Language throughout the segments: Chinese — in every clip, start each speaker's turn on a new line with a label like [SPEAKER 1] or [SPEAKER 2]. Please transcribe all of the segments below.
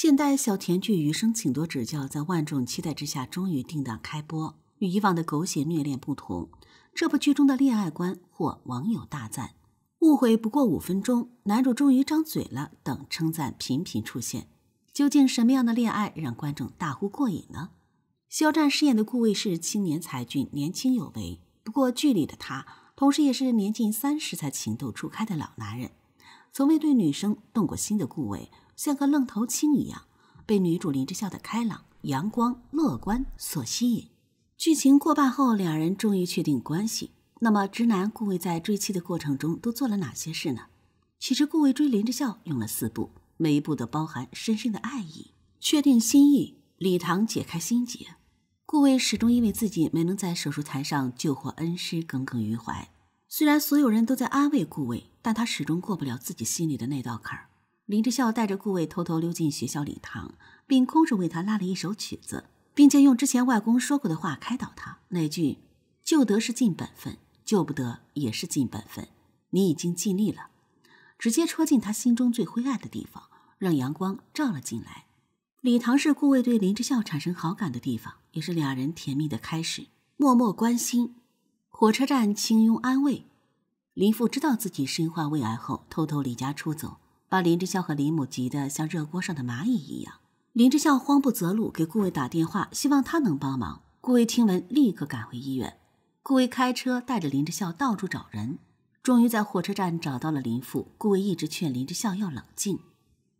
[SPEAKER 1] 现代小甜剧《余生，请多指教》在万众期待之下，终于定档开播。与以往的狗血虐恋不同，这部剧中的恋爱观获网友大赞：“误会不过五分钟，男主终于张嘴了”等称赞频频出现。究竟什么样的恋爱让观众大呼过瘾呢？肖战饰演的顾魏是青年才俊，年轻有为。不过剧里的他，同时也是年近三十才情窦初开的老男人，从未对女生动过心的顾魏。像个愣头青一样，被女主林之笑的开朗、阳光、乐观所吸引。剧情过半后，两人终于确定关系。那么，直男顾魏在追妻的过程中都做了哪些事呢？其实，顾魏追林之笑用了四步，每一步都包含深深的爱意。确定心意，礼堂解开心结。顾魏始终因为自己没能在手术台上救活恩师耿耿于怀。虽然所有人都在安慰顾魏，但他始终过不了自己心里的那道坎儿。林之孝带着顾卫偷偷溜进学校礼堂，并空手为他拉了一首曲子，并且用之前外公说过的话开导他，那句“救得是尽本分，救不得也是尽本分，你已经尽力了”，直接戳进他心中最灰暗的地方，让阳光照了进来。礼堂是顾卫对林之孝产生好感的地方，也是俩人甜蜜的开始。默默关心，火车站轻拥安慰。林父知道自己身患胃癌后，偷偷离家出走。把林之孝和林母急得像热锅上的蚂蚁一样。林之孝慌不择路，给顾卫打电话，希望他能帮忙。顾卫听闻，立刻赶回医院。顾卫开车带着林之孝到处找人，终于在火车站找到了林父。顾卫一直劝林之孝要冷静。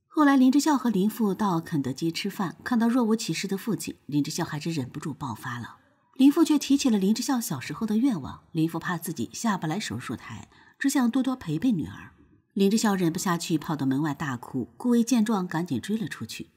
[SPEAKER 1] 后来，林之孝和林父到肯德基吃饭，看到若无其事的父亲，林之孝还是忍不住爆发了。林父却提起了林之孝小时候的愿望。林父怕自己下不来手术台，只想多多陪陪女儿。林志孝忍不下去，跑到门外大哭。顾卫见状，赶紧追了出去。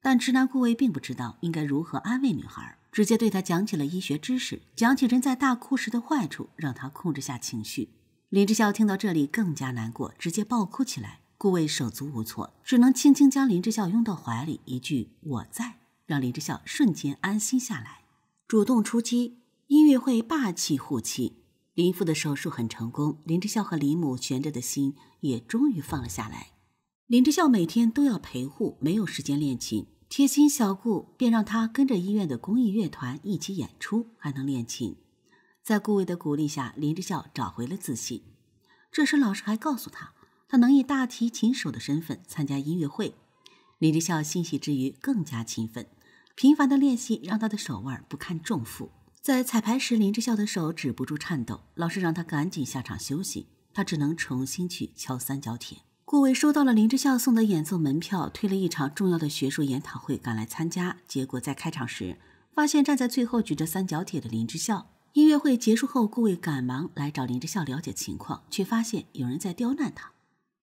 [SPEAKER 1] 但直男顾魏并不知道应该如何安慰女孩，直接对她讲起了医学知识，讲起人在大哭时的坏处，让她控制下情绪。林志孝听到这里更加难过，直接暴哭起来。顾魏手足无措，只能轻轻将林志孝拥到怀里，一句“我在”，让林志孝瞬间安心下来。主动出击，音乐会霸气护妻。林父的手术很成功，林之孝和林母悬着的心也终于放了下来。林之孝每天都要陪护，没有时间练琴。贴心小顾便让他跟着医院的公益乐团一起演出，还能练琴。在顾伟的鼓励下，林之孝找回了自信。这时老师还告诉他，他能以大提琴手的身份参加音乐会。林之孝欣喜之余更加勤奋，频繁的练习让他的手腕不堪重负。在彩排时，林之校的手止不住颤抖，老师让他赶紧下场休息，他只能重新去敲三角铁。顾伟收到了林之校送的演奏门票，推了一场重要的学术研讨会赶来参加，结果在开场时发现站在最后举着三角铁的林之校。音乐会结束后，顾伟赶忙来找林之校了解情况，却发现有人在刁难他。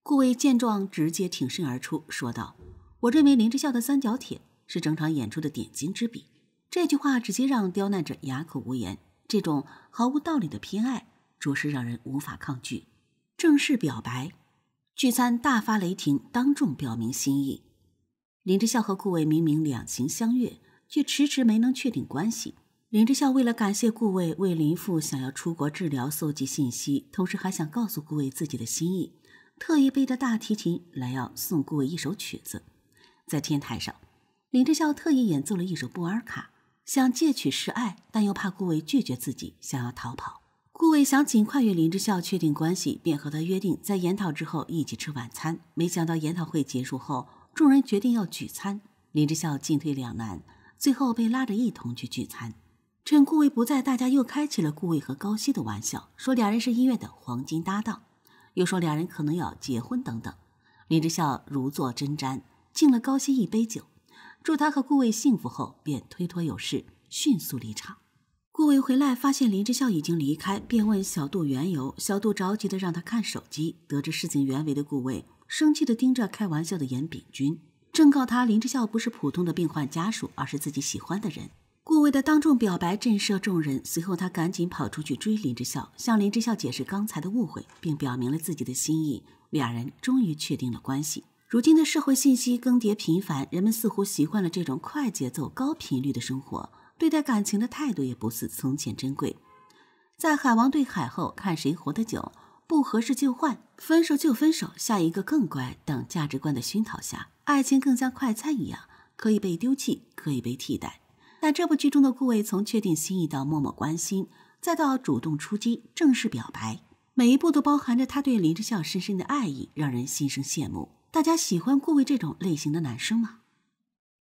[SPEAKER 1] 顾伟见状，直接挺身而出，说道：“我认为林之校的三角铁是整场演出的点睛之笔。”这句话直接让刁难者哑口无言。这种毫无道理的偏爱，着实让人无法抗拒。正式表白，聚餐大发雷霆，当众表明心意。林之孝和顾魏明明两情相悦，却迟迟没能确定关系。林之孝为了感谢顾魏，为林父想要出国治疗搜集信息，同时还想告诉顾魏自己的心意，特意背着大提琴来要送顾魏一首曲子。在天台上，林之孝特意演奏了一首波尔卡。想借取示爱，但又怕顾伟拒绝自己，想要逃跑。顾伟想尽快与林之校确定关系，便和他约定在研讨之后一起吃晚餐。没想到研讨会结束后，众人决定要聚餐，林之校进退两难，最后被拉着一同去聚餐。趁顾伟不在，大家又开起了顾伟和高希的玩笑，说两人是医院的黄金搭档，又说两人可能要结婚等等。林之校如坐针毡，敬了高希一杯酒。祝他和顾卫幸福后，便推脱有事，迅速离场。顾卫回来，发现林之孝已经离开，便问小杜缘由。小杜着急的让他看手机，得知事情原委的顾卫，生气的盯着开玩笑的严炳君，正告他林之孝不是普通的病患家属，而是自己喜欢的人。顾卫的当众表白震慑众人，随后他赶紧跑出去追林之孝，向林之孝解释刚才的误会，并表明了自己的心意。两人终于确定了关系。如今的社会信息更迭频繁，人们似乎习惯了这种快节奏、高频率的生活，对待感情的态度也不似从前珍贵。在《海王对海后看谁活得久，不合适就换，分手就分手，下一个更乖》等价值观的熏陶下，爱情更像快餐一样，可以被丢弃，可以被替代。但这部剧中的顾魏，从确定心意到默默关心，再到主动出击、正式表白，每一步都包含着他对林志孝深深的爱意，让人心生羡慕。大家喜欢顾魏这种类型的男生吗？